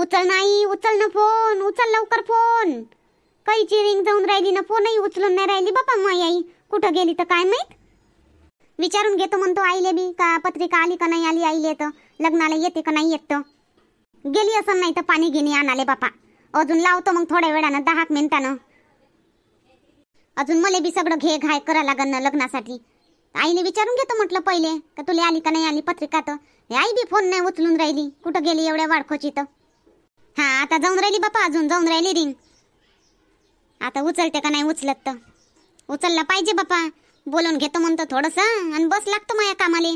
उचल नाही उचल ना फोन उचल लवकर फोन कैची रिंग जाऊन राहिली ना फोनही उचलून नाही राहिली बापा माई आई कुठं गेली तर काय माहीत विचारून घेतो म्हणतो आईले बी का पत्रिका आली का नाही आली आईले तर लग्नाला येते का नाही येत गेली असं नाही तर पाणी घेणे आणाले बापा अजून लावतो मग थोड्या वेळानं दहा मिनिटानं अजून मले बी सगळं घे घाय करा लागन ना लग्नासाठी आईने विचारून घेतो म्हटलं पहिले का तुला आली का नाही आली पत्रिका तर आई बी फोन नाही उचलून राहिली कुठं गेली एवढ्या वाडखोची तर हा आता जाऊन राहिली बापा अजून जाऊन राहिली रिंग आता उचलते का नाही उचलत तर उचलला पाहिजे बापा बोलून घेतो म्हणतो थोडस आणि बस लागतो माझ्या कामाले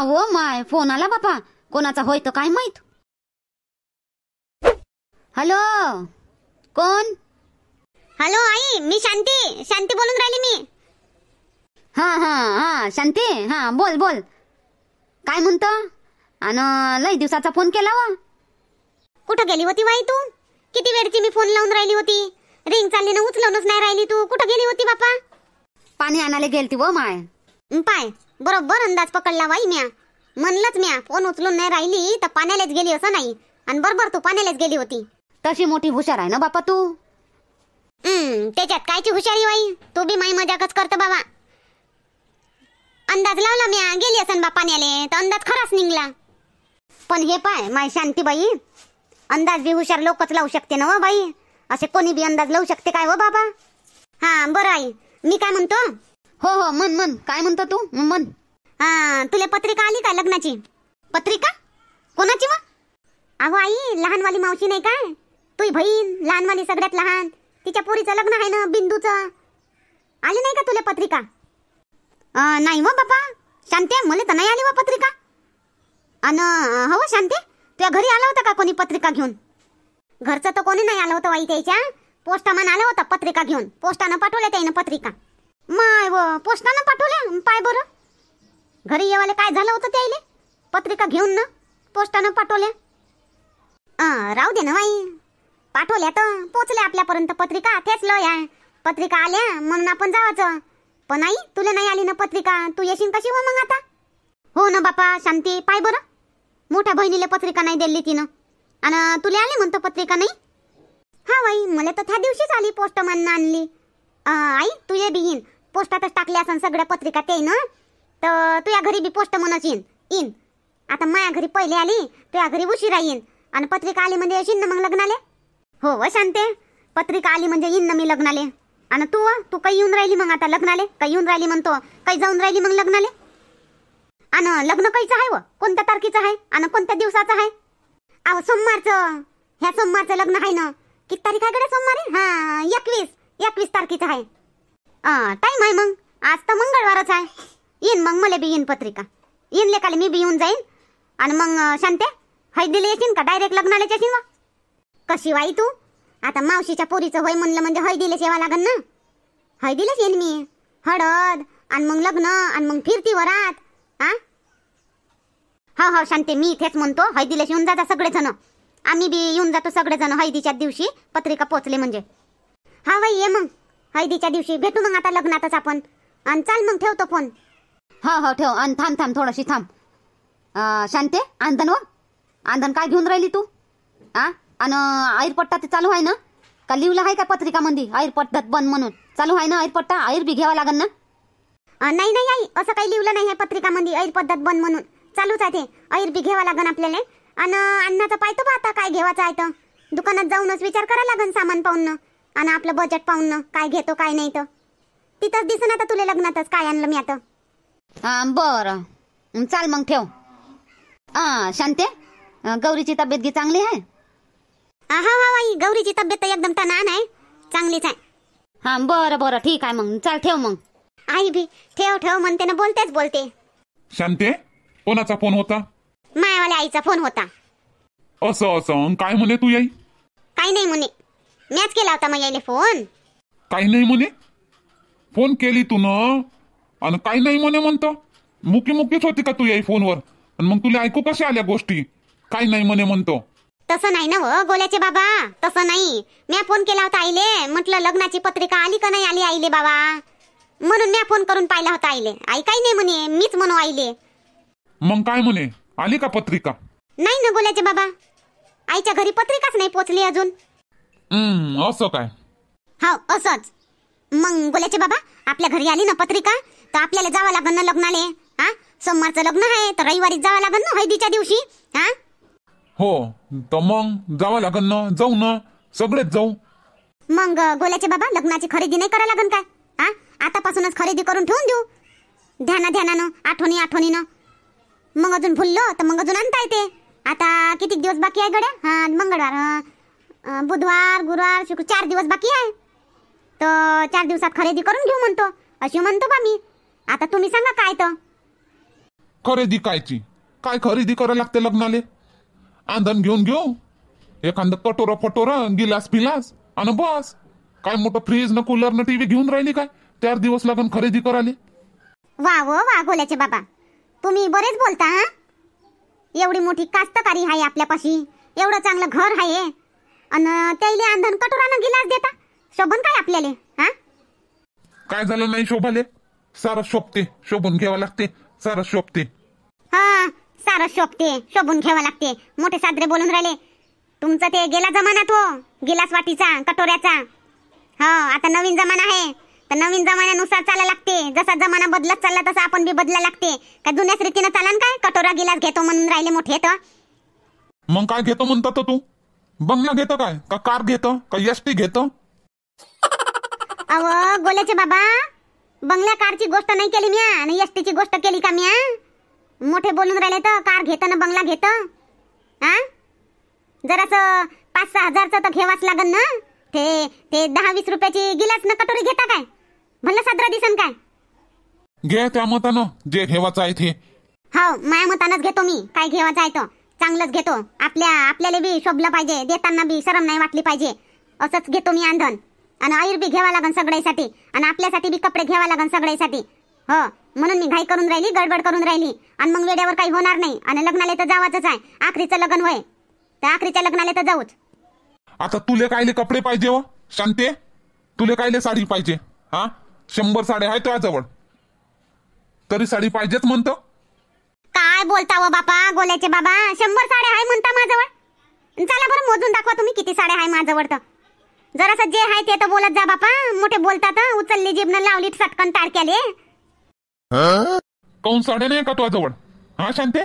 अहो माय फोन आला बापा कोणाचा होय तो काय माहित हॅलो कोण हॅलो आई मी शांती शांती बोलून राहिली हा हा हा शांती हा बोल बोल काय म्हणत अन लय दिवसाचा फोन केला वा कुठं गेली होती बाई तू किती वेळची मी फोन लावून राहिली होती रिंग चालली ना उचलूनच नाही राहिली तू कुठं गेली होती बापा पाणी आणायला गेलती व माय पाय बरोबर अंदाज पकडला बाई म्या म्हणलंच म्या फोन उचलून नाही राहिली तर पाण्यालाच गेली असं नाही आणि बरोबर तू पाण्यालाच गेली होती तशी मोठी हुशार आहे ना बापा तू हम्म, त्याच्यात कायची हुशारी बाई तू बी माई मजाकच करत बाबा अंदाज लावला मी गेली असन बा पाण्याले तर अंदाज खराच निघला पण हे पाय माय शांतीबाई अंदाज बी हुशार लोकच लावू शकते ना हो बाई असे कोणी बी अंदाज लावू शकते काय हो बाबा हा बरं आई मी काय म्हणतो हो हो मन मन काय म्हणतो तू मन हा तुला पत्रिका आली का लग्नाची पत्रिका कोणाची वा अहो आई लहानवाली मावशी नाही काय तुझी बहीण लहानवाली सगळ्यात लहान तिच्या पोरीचं लग्न आहे ना बिंदूचं आली नाही का तुला पत्रिका नाही व बाबा शांते मला तर नाही आली व पत्रिका अन हो शांते तुझ्या घरी आला होता का कोणी पत्रिका घेऊन घरचं तर कोणी नाही आलं होतं वाई त्याच्या पोस्टामान आलं होता पत्रिका घेऊन पोस्टानं पाठवल्या त्यानं पत्रिका माय व पोस्टानं पाठवल्या पाय बरं घरी येवाले काय झालं होतं त्याईले पत्रिका घेऊन ना पोस्टानं पाठवल्या राहू दे ना वाई पाठवल्या तर पोचल्या आपल्यापर्यंत पत्रिका तेच लय पत्रिका आल्या म्हणून आपण जावाचं पण आई तुला नाही आली ना पत्रिका तू येशील कशी हो मग आता हो ना बापा शांती पाय बरं मोठ्या बहिणीला पत्रिका नाही दिली तिनं आणि तुला आली म्हणतो पत्रिका नाही हा बाई मला तर त्या दिवशीच आली पोस्ट मान आणली आई तुझे बिहीन पोस्टातच टाकल्या असं सगळ्या पत्रिका ते ना तर तुझ्या घरी बी पोस्ट म्हणच येईन इन आता माया घरी पहिले आली तुझ्या घरी उशिरा येईन आणि पत्रिका आली म्हणजे येशील ना मग लग्नाले हो व शांते पत्रिका आली म्हणजे येईन ना मी लग्नाले आणि तू तू काही येऊन राहिली मग आता लग्नाले काही येऊन राहिली म्हणतो काही जाऊन राहिली मग लग्नाले आणि लग्न काहीचं आहे व कोणत्या तारखेचं आहे आणि कोणत्या दिवसाचं आहे अहो सोमवारचं ह्या सोमवारचं लग्न आहे ना किती तारीख आहे गड्या सोमवारी हा एकवीस एकवीस तारखेचं आहे टाईम आहे मग आज तर मंगळवारच आहे येईन मग मला बी येईन पत्रिका येईन लेखाले मी बी येऊन जाईन आणि मग शांते हैदिले येशील का डायरेक्ट लग्नाला येशील वा कशी वाई तू आता मावशीच्या पोरीचं होय म्हणलं म्हणजे हय दिलेच यावं लागन ना हय दिलेच येईल मी हळद आणि मग लग्न आणि मग फिरती वरात हा हो हो शांते मी इथेच म्हणतो हळदीलाच येऊन जाता जण आम्ही बी येऊन जातो जण हळदीच्या दिवशी पत्रिका पोचले म्हणजे हा बाई ये मग हळदीच्या दिवशी भेटू मग आता लग्नातच आपण आणि चाल मग ठेवतो फोन हो हो ठेव आणि थांब थांब थोडीशी थांब शांते आंधन व हो. आंधन काय घेऊन राहिली तू आ आणि आईरपट्टा ते चालू आहे ना का लिवला आहे का पत्रिकामध्ये आईरपट्टात बंद म्हणून चालू आहे ना आईरपट्टा आईर बी घ्यावा लागेल ना नाही नाही आई असं काही लिवलं नाही आहे पत्रिकामध्ये ऐर पद्धत बंद म्हणून चालूच आहे ते ऐर बी घ्यावा लागन आपल्याला आणि अण्णाचं पाहतो बा काय घेवायचं आहे तर दुकानात जाऊनच विचार करा लागेल सामान पाहून आणि आपलं बजेट पाहून काय घेतो काय नाही तर तिथंच दिसून आता तुला लग्नातच काय आणलं मी आता हां बरं चाल मग ठेव शांते गौरीची तब्येत चांगली आहे हा हा आई गौरीची तब्येत एकदम तनान आहे चांगलीच आहे हा बरं बरं ठीक आहे मग चल ठेव मग आई बी ठेव ठेव म्हणते ना बोलतेच बोलते शांते कोणाचा फोन होता मायावाल्या आईचा फोन होता असं असं काय म्हणे तू याई काही नाही म्हणे मॅच केला होता मग यायला फोन काही नाही म्हणे फोन केली तू ना आणि काय नाही म्हणे म्हणतो मुकी मुकीच होती का तू याई फोनवर आणि मग तुला ऐकू कशा आल्या गोष्टी काही नाही म्हणे म्हणतो तसं नाही ना हो गोल्याचे बाबा तसं नाही मी फोन केला होता आईले म्हटलं लग्नाची पत्रिका आली का नाही आली आईले बाबा म्हणून मी फोन करून पाहिला होता आईले आई काही नाही म्हणे मीच म्हणू आईले मग काय म्हणे आली का पत्रिका नाही ना बोलायचे बाबा आईच्या घरी पत्रिकाच नाही पोचली अजून असं काय हो असंच मग बोलायचे बाबा आपल्या घरी आली ना पत्रिका तर आपल्याला जावं लागन ना लग्नाले हा सोमवारचं लग्न आहे तर रविवारी जावं लागन ना हळदीच्या दिवशी हा हो तर मग जावं लागन ना जाऊ ना सगळेच जाऊ मग गोल्याचे बाबा लग्नाची खरेदी नाही करा लागन काय हा आतापासूनच खरेदी करून ठेवून देऊ ध्याना ध्यानानं आठवणी न मग अजून फुललो तर मग अजून आणता येते आता किती दिवस बाकी आहे गड्या हा मंगळवार बुधवार गुरुवार शुक्र चार दिवस बाकी आहे तर चार दिवसात खरेदी करून घेऊ म्हणतो अशी म्हणतो बा मी आता तुम्ही सांगा काय तर खरेदी कायची काय खरेदी करा लागते लग्नाला धन घेऊन घेऊ एखादं कटोरा फटोरं गिलास पिलास आणि बस काय मोठं फ्रीज न कूलर न टीव्ही घेऊन राहिली काय चार दिवस लागून खरेदी करायला वा वो वा गोल्याचे बाबा तुम्ही बरेच बोलता हा एवढी मोठी कास्तकारी आहे आपल्यापाशी एवढं चांगलं घर आहे आणि त्याले अंधन कटोरानं गिलास देता शोभन काय आपल्याला हा काय झालं नाही शोभाले सारा शोभते शोभून घ्यावं लागते सारा शोभते हा सारं शोभते शोभून घ्यावं लागते मोठे सादरे बोलून राहिले तुमचा ते गेला जमाना तो गिलास वाटीचा कटोऱ्याचा हो आता नवीन जमाना आहे तर नवीन जमान्यानुसार चाला लागते जसा जमाना बदलत चालला तसा आपण बी बदला लागते का जुन्याच रीतीनं चालन काय कटोरा गिलास घेतो म्हणून राहिले मोठे तर मग काय घेतो म्हणतात तू बंगला घेतो काय का कार घेतो का एस टी घेतो अव गोल्याचे बाबा बंगल्या कारची गोष्ट नाही केली मी आणि एस टीची गोष्ट केली का मी मोठे बोलून राहिले तर कार घेतं ना बंगला घेत आ जरासं पाच सहा हजारचं तर घेवाच लागन ना ते ते दहा वीस रुपयाची गिलास ना कटोरी घेता काय म्हणलं सदरा दिसन काय घे त्या जे घेवाचं आहे ते हो माया मतानच घेतो मी काय घेवाच आहे तो चांगलंच घेतो आपल्या आपल्याला बी शोभलं पाहिजे देताना बी शरम नाही वाटली पाहिजे असंच घेतो मी आंधन आणि आयुर्बी घ्यावा लागन सगळ्यासाठी आणि आपल्यासाठी बी कपडे घ्यावा लागन सगळ्यासाठी हो म्हणून मी घाई करून राहिली गडबड करून राहिली आणि मग वेड्यावर काही होणार नाही आणि लग्नाला तर जावाच आहे आखरीचं लग्न वय तर आखरीच्या लग्नाला तर जाऊच आता तुले कायले कपडे पाहिजे हो शांते तुले कायले साडी पाहिजे हा शंभर साड्या आहे तुझ्याजवळ तरी साडी पाहिजेच म्हणतो काय बोलता व हो बापा गोल्याचे बाबा शंभर साड्या आहे म्हणता माझ्यावर चला बरं मोजून दाखवा तुम्ही किती साड्या आहे माझ्यावर तर जरासं जे आहे ते तर बोलत जा बापा मोठे बोलतात उचलली जिबन लावली सटकन टाळक्याले कौन साडे नाही का जवळ हा शांते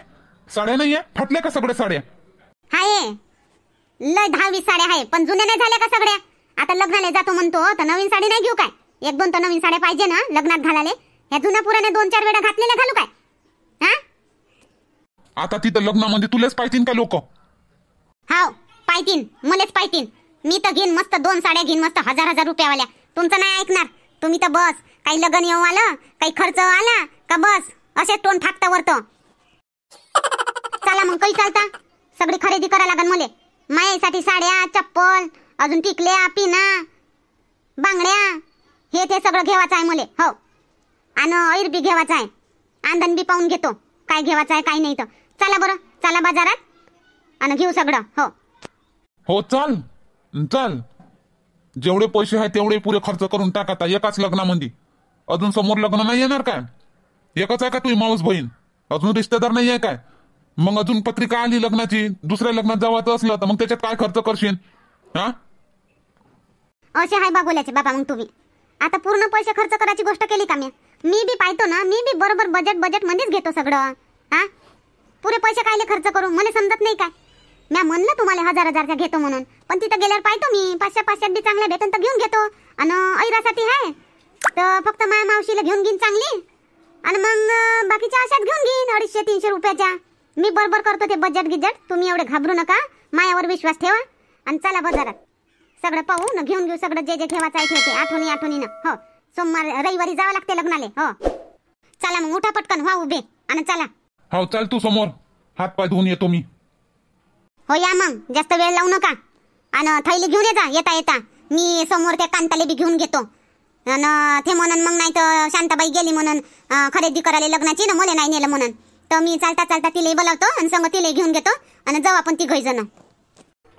साड्या नाही फाटल्या का सगळ्या साड्या हाय लय दहावी साड्या आहे पण जुन्या नाही झाल्या का सगळ्या आता लग्नाला जातो म्हणतो तर नवीन साडी नाही घेऊ काय एक दोन तर नवीन साड्या पाहिजे ना लग्नात घालाले ह्या जुन्या पुराने दोन चार वेळा घातलेल्या घालू काय हा आता तिथं लग्नामध्ये तुलाच पाहिजे का लोक हाव पाहितीन मलाच पाहितीन मी तर घेईन मस्त दोन साड्या घेईन मस्त हजार हजार रुपयावाल्या तुमचं नाही ऐकणार तुम्ही तर बस काही लग्न येऊ आलं काही खर्च आला का बस असे तोंड फाकता वरतो चला मग काही चालता सगळी खरेदी करा लागन मुले मायासाठी साड्या चप्पल अजून टिकल्या पिना बांगड्या हे ते सगळं घेवायचं आहे मुले हो आणि ऐर बी घेवायचं आहे आंदन बी पाहून घेतो काय घेवायचं आहे काय नाही तर चला बरं चला बाजारात आणि घेऊ सगळं हो हो चल चल जेवढे पैसे आहे तेवढे पुरे खर्च करून टाका एकाच लग्नामध्ये अजून समोर लग्न नाही येणार काय एकच आहे का तुम्ही माऊस बहीण अजून रिश्तेदार नाही आहे काय मग अजून पत्रिका आली लग्नाची दुसऱ्या लग्नात जावायचं असलं तर मग त्याच्यात काय खर्च करशील हा असे हाय बा बाबा मग तुम्ही आता पूर्ण पैसे खर्च करायची गोष्ट केली का मी मी बी पाहतो ना मी बी बरोबर बजेट बजेट मध्येच घेतो सगळं हा पुरे पैसे कायले खर्च करू मला समजत नाही काय मी म्हणलं तुम्हाला हजार हजारचा घेतो म्हणून पण तिथं गेल्यावर पाहतो मी पाचशे पाचशे बी चांगल्या भेटून तर घेऊन घेतो आणि ऐरासाठी आहे तर फक्त माया मावशीला घेऊन घेईन चांगली आणि मग बाकीच्या अशाच घेऊन घेईन अडीचशे तीनशे रुपयाच्या मी बरोबर करतो ते बजेट गिजट तुम्ही एवढे घाबरू नका मायावर विश्वास ठेवा आणि चला बाजारात सगळं पाहू न घेऊन घेऊ सगळं जे जे ठेवायचं आहे ठेवते आठवणी आठवणीनं हो सोमवार रविवारी जावं लागते लग्नाले हो चला मग उठा पटकन हो उभे आणि चला हो चल तू समोर हात पाय धुवून येतो मी हो या मग जास्त वेळ लावू नका आणि थैली घेऊन येता येता येता मी समोर त्या कांताले बी घेऊन घेतो आणि ते म्हणून मग नाही तर शांताबाई गेली म्हणून खरेदी करायला लग्नाची ना मला नाही नेलं म्हणून तर मी चालता चालता तिला बोलावतो आणि सांग तिला घेऊन घेतो आणि जाऊ आपण ती जण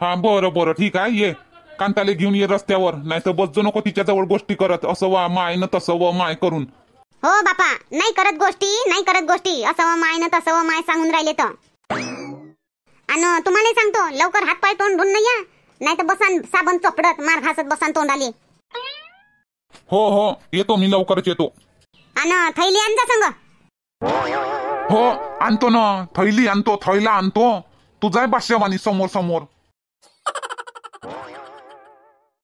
हा बरं बरं ठीक आहे ये कांताले घेऊन ये रस्त्यावर नाही तर बसजो नको तिच्याजवळ गोष्टी करत असं वा माय न तसं व माय करून हो बापा नाही करत गोष्टी नाही करत गोष्टी असं वा माय न तसं व माय सांगून राहिले तर आणि तुम्हाला सांगतो लवकर हात पाय तोंड नाही या नाही तर बसान साबण चोपडत मार घासत बसान आली हो हो येतो मी लवकरच येतो थैली आणता सांगा हो आणतो ना थैली आणतो थैला आणतो जाय भाष्यवाणी समोर समोर